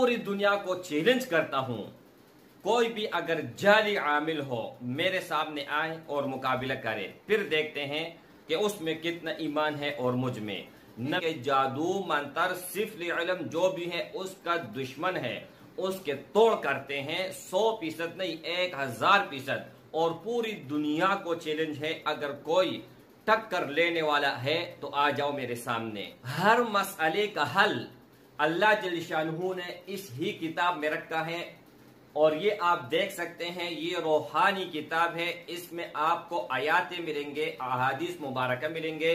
पूरी दुनिया को चैलेंज करता हूं कोई भी अगर जाली आमिल हो मेरे सामने आए और मुकाबला करे फिर देखते हैं कि उसमें कितना ईमान है और मुझ में न जादू मंतर सिर्फ जो भी है उसका दुश्मन है उसके तोड़ करते हैं सौ फीसद नहीं एक हजार फीसद और पूरी दुनिया को चैलेंज है अगर कोई टक्कर लेने वाला है तो आ जाओ मेरे सामने हर मसले का हल अल्लाह जलशानहू ने इस ही किताब में रखा है और ये आप देख सकते हैं ये रूहानी किताब है इसमें आपको आयाते मिलेंगे अहादीस मुबारक मिलेंगे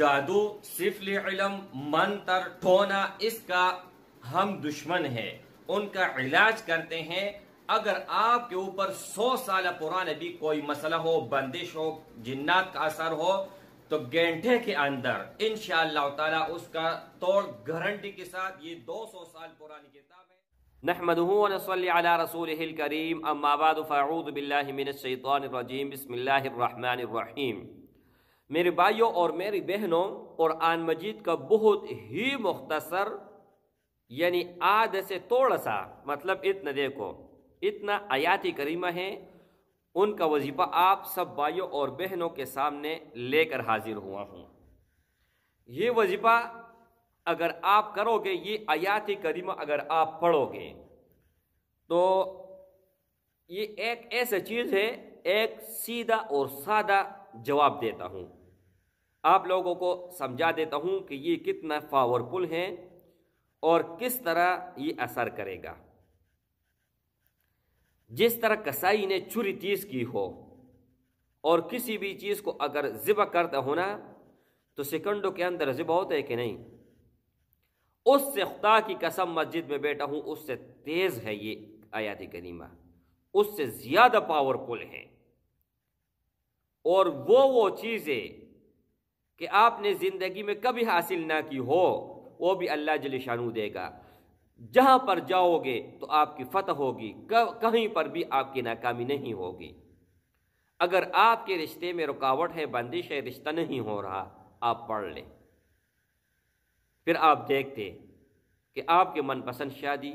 जादू सिफल इलम मंत्र ठोना इसका हम दुश्मन है उनका इलाज करते हैं अगर आपके ऊपर सौ साल पुराने भी कोई मसला हो बंदिश हो जिन्नात का असर हो तो गेंठे के अंदर इन ताला उसका तोड़ गारंटी के साथ ये 200 साल पुरानी किताब है من الشيطان الرجيم بسم الله الرحمن الرحيم मेरे भाइयों और मेरी बहनों कुरान मजीद का बहुत ही मुख्तसर यानी आधे से थोड़ा सा मतलब इतना देखो इतना आयत करीमा है उनका वजीफा आप सब भाइयों और बहनों के सामने लेकर हाजिर हुआ हूँ ये वजीफा अगर आप करोगे ये आयात करीमा अगर आप पढ़ोगे तो ये एक ऐसा चीज़ है एक सीधा और सादा जवाब देता हूँ आप लोगों को समझा देता हूँ कि ये कितना पावरफुल है और किस तरह ये असर करेगा जिस तरह कसाई ने छुरी तीस की हो और किसी भी चीज़ को अगर जिब करता होना तो सेकंडों के अंदर जिब होता है कि नहीं उससे खुदा की कसम मस्जिद में बैठा हूँ उससे तेज़ है ये आयात करीमा उससे ज़्यादा पावरफुल है और वो वो चीज़ें कि आपने ज़िंदगी में कभी हासिल ना की हो वो भी अल्लाह जल शानू देगा जहाँ पर जाओगे तो आपकी फतह होगी कहीं पर भी आपकी नाकामी नहीं होगी अगर आपके रिश्ते में रुकावट है बंदिश है रिश्ता नहीं हो रहा आप पढ़ लें फिर आप देखते कि आपके मनपसंद शादी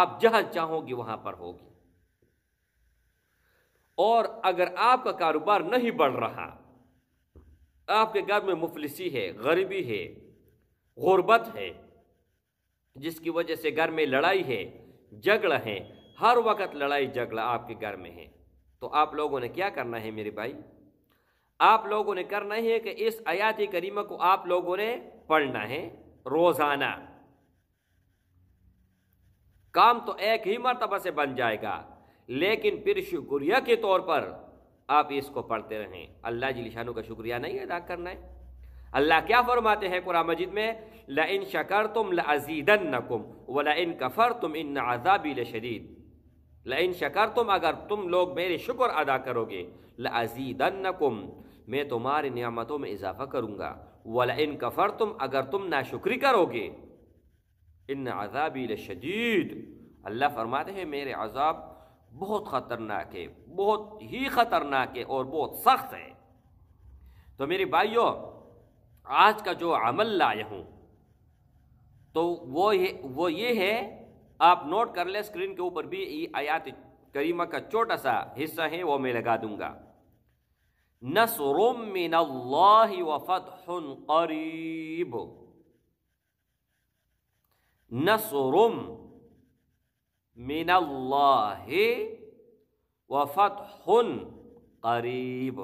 आप जहाँ चाहोगे वहाँ पर होगी और अगर आपका कारोबार नहीं बढ़ रहा आपके घर में मुफलिसी है गरीबी है गुर्बत है जिसकी वजह से घर में लड़ाई है झगड़ा है हर वक्त लड़ाई झगड़ा आपके घर में है तो आप लोगों ने क्या करना है मेरे भाई आप लोगों ने करना है कि इस आयात करीमा को आप लोगों ने पढ़ना है रोज़ाना काम तो एक ही मरतबा से बन जाएगा लेकिन फिर शुक्रिया के तौर पर आप इसको पढ़ते रहें अल्लाह जी निशानों का शुक्रिया नहीं अदा करना है अल्लाह क्या फरमाते हैं कुरान मजिद में ल इन शकर तुम लजीदन नकुम व इन कफ़र तुम इन आज़ाबी शदीद ल इन शकर तुम अगर तुम लोग मेरे शुक्र अदा करोगे लजीदन नकुम मैं तुम्हारी नियामतों में इजाफा करूँगा वल इन कफ़र तुम अगर तुम नाशुक्री करोगे इन अजाबी शदीद अल्लाह फरमाते हैं मेरे अजाब बहुत ख़तरनाक है बहुत ही ख़तरनाक है और बहुत सख्त है तो मेरे भाइयों आज का जो अमल लाए हूँ तो वो ये वो ये है आप नोट कर ले स्क्रीन के ऊपर भी ये आयात करीमा का छोटा सा हिस्सा है वो मैं लगा दूंगा नसरुम मिन अल्लाह व फतहुन करीब नसरुम मिन अल्लाह व फतहुन करीब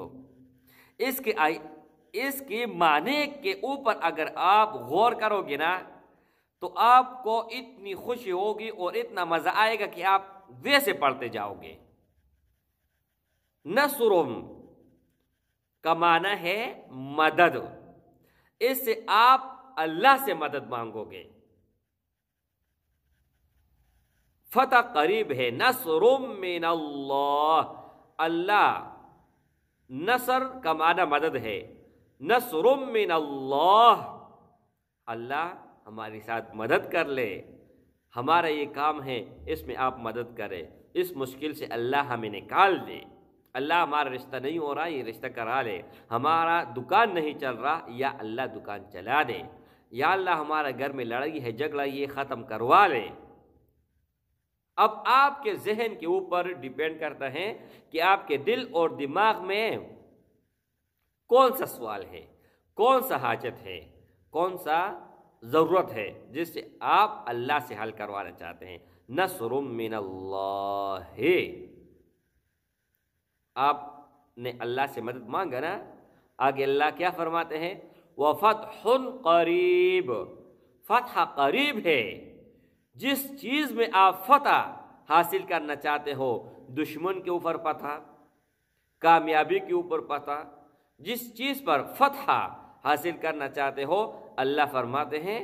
इसके आई इसके माने के ऊपर अगर आप गौर करोगे ना तो आपको इतनी खुशी होगी और इतना मज़ा आएगा कि आप वैसे पढ़ते जाओगे नसरुम का माना है मदद इससे आप अल्लाह से मदद मांगोगे फतह करीब है नसरुम मिन अल्लाह अल्लाह नसर का माना मदद है नसरुमिन अल्लाह अल्लाह हमारे साथ मदद कर ले हमारा ये काम है इसमें आप मदद करें इस मुश्किल से अल्लाह हमें निकाल दे अल्लाह हमारा रिश्ता नहीं हो रहा ये रिश्ता करा ले हमारा दुकान नहीं चल रहा या अल्लाह दुकान चला दे या अल्लाह हमारा घर में लड़ाई है झगड़ा ये ख़त्म करवा ले अब आपके जहन के ऊपर डिपेंड करता है कि आपके दिल और दिमाग में कौन सा सवाल है कौन सा हाजत है कौन सा ज़रूरत है जिससे आप अल्लाह से हल करवाना चाहते हैं नसर मिन है आपने अल्लाह से मदद मांगा ना आगे अल्लाह क्या फरमाते हैं व फतह करीब फतह करीब है जिस चीज़ में आप फतह हासिल करना चाहते हो दुश्मन के ऊपर पता कामयाबी के ऊपर पता जिस चीज़ पर फतहा हासिल करना चाहते हो अल्लाह फरमाते हैं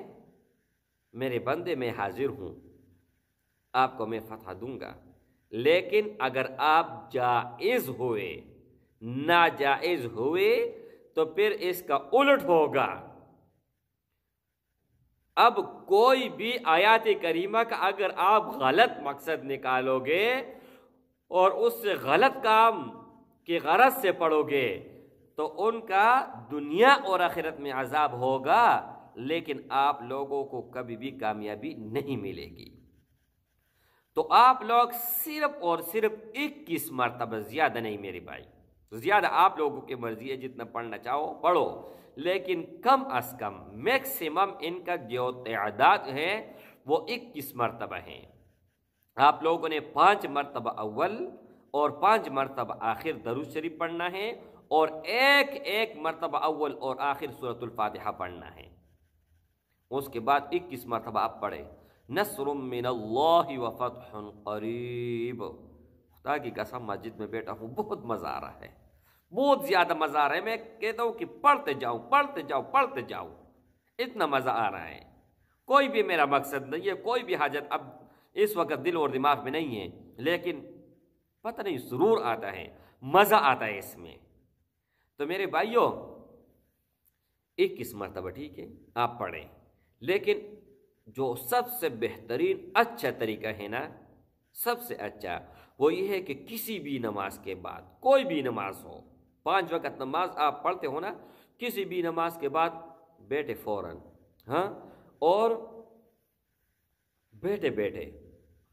मेरे बंदे मैं हाजिर हूं आपको मैं फतह दूंगा लेकिन अगर आप जायज़ हुए नाजायज़ हुए तो फिर इसका उलट होगा अब कोई भी आयात करीमा का अगर आप गलत मकसद निकालोगे और उससे गलत काम की गरज से पढ़ोगे तो उनका दुनिया और आखिरत में अजाब होगा लेकिन आप लोगों को कभी भी कामयाबी नहीं मिलेगी तो आप लोग सिर्फ और सिर्फ इक्कीस मरतबा ज़्यादा नहीं मेरे भाई ज़्यादा आप लोगों की मर्ज़ी है जितना पढ़ना चाहो पढ़ो लेकिन कम अज़ कम मैक्सिमम इनका जो तदाद है वो इक्कीस मरतबा है आप लोगों ने पांच मरतबा अव्वल और पांच मरतबा आखिर दरुज शरीफ पढ़ना है और एक एक मरतबा अव्वल और आखिर फातिहा पढ़ना है उसके बाद इक्कीस मरतबा आप पढ़े नसर वफ़त करीब खुदा की कसम मस्जिद में बैठा हूँ बहुत मज़ा आ रहा है बहुत ज़्यादा मज़ा आ रहा है मैं कहता हूँ कि पढ़ते जाऊँ पढ़ते जाऊँ पढ़ते जाऊँ इतना मज़ा आ रहा है कोई भी मेरा मकसद नहीं है कोई भी हाजत अब इस वक्त दिल और दिमाग में नहीं है लेकिन पता नहीं ज़रूर आता है मज़ा आता है इसमें तो मेरे भाइयों एक किस मरतबा ठीक है आप पढ़ें लेकिन जो सबसे बेहतरीन अच्छा तरीका है ना सबसे अच्छा वो ये है कि किसी भी नमाज के बाद कोई भी नमाज हो पांच वक्त नमाज आप पढ़ते हो ना किसी भी नमाज के बाद बैठे फौरन हाँ और बैठे बैठे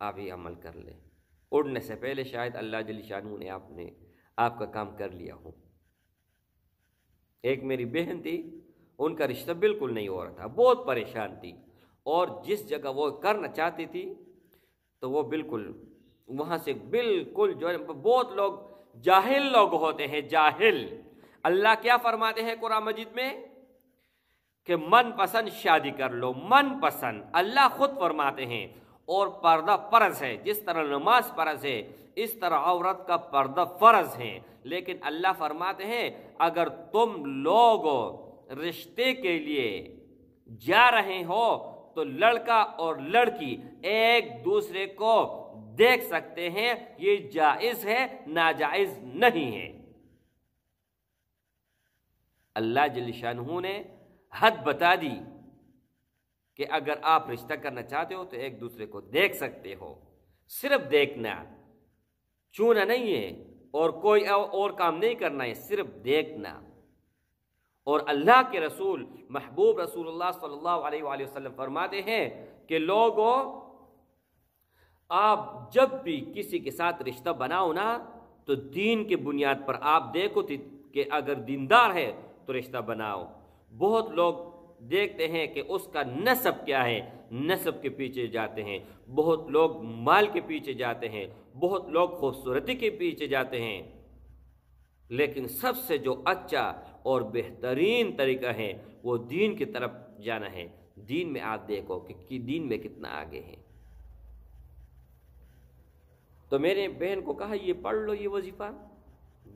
आप ये अमल कर लें उड़ने से पहले शायद अल्लाह जली शानू ने आपने आपका काम कर लिया हूँ एक मेरी बहन थी उनका रिश्ता बिल्कुल नहीं हो रहा था बहुत परेशान थी और जिस जगह वो करना चाहती थी तो वो बिल्कुल वहाँ से बिल्कुल जो है बहुत लोग जाहिल लोग होते हैं जाहिल अल्लाह क्या फरमाते हैं कुरान मजिद में कि मन पसंद शादी कर लो मन पसंद अल्लाह खुद फरमाते हैं और पर्दा फ़र्ज है जिस तरह नमाज फ़र्ज है इस तरह औरत का पर्दा फ़र्ज है लेकिन अल्लाह फरमाते हैं अगर तुम लोग रिश्ते के लिए जा रहे हो तो लड़का और लड़की एक दूसरे को देख सकते हैं ये जायज़ है नाजायज़ नहीं है अल्लाह जलशानहू ने हद बता दी कि अगर आप रिश्ता करना चाहते हो तो एक दूसरे को देख सकते हो सिर्फ देखना चूना नहीं है और कोई और काम नहीं करना है सिर्फ देखना और अल्लाह के रसूल महबूब रसूल सल्लल्लाहु अलैहि वसल्लम फरमाते हैं कि लोगों आप जब भी किसी के साथ रिश्ता बनाओ ना तो दीन के बुनियाद पर आप देखो कि अगर दीनदार है तो रिश्ता बनाओ बहुत लोग देखते हैं कि उसका नसब क्या है नसब के पीछे जाते हैं बहुत लोग माल के पीछे जाते हैं बहुत लोग खूबसूरती के पीछे जाते हैं लेकिन सबसे जो अच्छा और बेहतरीन तरीका है वो दीन की तरफ जाना है दीन में आप देखो कि, कि दीन में कितना आगे है तो मेरे बहन को कहा ये पढ़ लो ये वजीफ़ा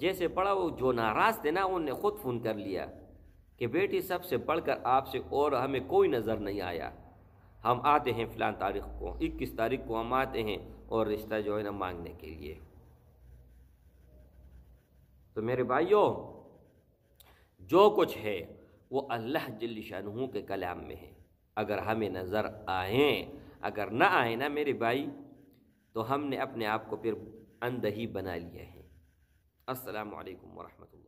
जैसे पढ़ा वो जो नाराज़ थे ना उनने खुद फ़ोन कर लिया कि बेटी सबसे बढ़कर आपसे और हमें कोई नज़र नहीं आया हम आते हैं फ़िलहाल तारीख को इक्कीस तारीख को हम आते हैं और रिश्ता जो है ना मांगने के लिए तो मेरे भाइयों जो कुछ है वो अल्लाह जल्लशाह के कलाम में है अगर हमें नज़र आए अगर ना आए ना मेरे भाई तो हमने अपने आप को फिर अंधही बना लिया है असलकम वरहमल